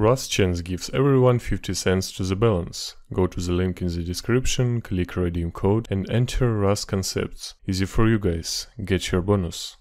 RustChance gives everyone 50 cents to the balance. Go to the link in the description, click redeem code and enter Rust concepts. Easy for you guys, get your bonus.